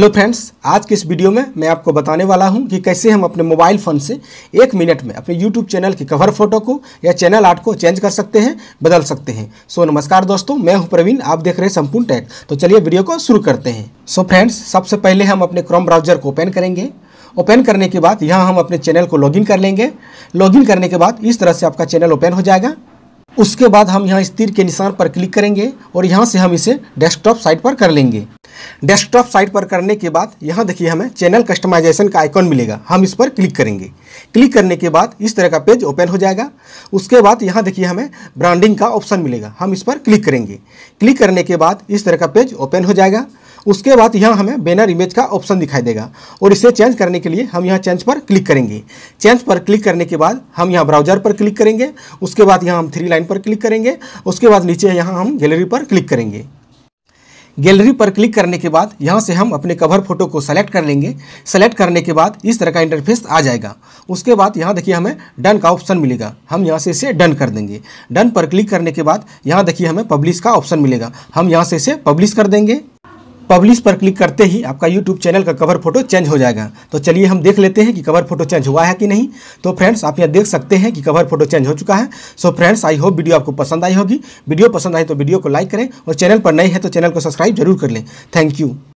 hello friends आज के इस वीडियो में मैं आपको बताने वाला हूं कि कैसे हम अपने मोबाइल फ़ोन से एक मिनट में अपने यूट्यूब चैनल की कवर फोटो को या चैनल आर्ट को चेंज कर सकते हैं बदल सकते हैं सो so, नमस्कार दोस्तों मैं हूं प्रवीण आप देख रहे हैं संपूर्ण टैग तो चलिए वीडियो को शुरू करते हैं सो so, फ्रेंड्स सबसे पहले हम अपने क्रोम ब्राउजर को ओपन करेंगे ओपन करने के बाद यहाँ हम अपने चैनल को लॉगिन कर लेंगे लॉगिन करने के बाद इस तरह से आपका चैनल ओपन हो जाएगा उसके बाद हम यहाँ इस तीर के निशान पर क्लिक करेंगे और यहाँ से हम इसे डेस्कटॉप साइट पर कर लेंगे डेस्कटॉप साइट पर करने के बाद यहाँ देखिए हमें चैनल कस्टमाइजेशन का आइकॉन मिलेगा हम इस पर क्लिक करेंगे क्लिक करने के बाद इस तरह का पेज ओपन हो जाएगा उसके बाद यहाँ देखिए हमें ब्रांडिंग का ऑप्शन मिलेगा हम इस पर क्लिक करेंगे क्लिक करने के बाद इस तरह का पेज ओपन हो जाएगा उसके बाद यहाँ हमें बैनर इमेज का ऑप्शन दिखाई देगा और इसे चेंज करने के लिए हम यहाँ चेंज पर क्लिक करेंगे चेंज पर क्लिक करने के बाद हम यहाँ ब्राउजर पर क्लिक करेंगे उसके बाद यहाँ हम थ्री लाइन पर क्लिक करेंगे उसके बाद नीचे यहाँ हम गैलरी पर क्लिक करेंगे गैलरी पर क्लिक करने के बाद यहाँ से हम अपने कवर फोटो को सेलेक्ट कर लेंगे सेलेक्ट करने के बाद इस तरह का इंटरफेस आ जाएगा उसके बाद यहाँ देखिए हमें डन का ऑप्शन मिलेगा हम यहाँ से इसे डन कर देंगे डन पर क्लिक करने के बाद यहाँ देखिए हमें पब्लिश का ऑप्शन मिलेगा हम यहाँ से इसे पब्लिश कर देंगे पब्लिश पर क्लिक करते ही आपका यूट्यूब चैनल का कवर फोटो चेंज हो जाएगा तो चलिए हम देख लेते हैं कि कवर फोटो चेंज हुआ है कि नहीं तो फ्रेंड्स आप यहाँ देख सकते हैं कि कवर फोटो चेंज हो चुका है so friends I hope video आपको पसंद आई होगी वीडियो पसंद आई तो वीडियो को लाइक करें और चैनल पर नए हैं तो चैनल को सब्सक्राइब जरूर कर लें थैंक यू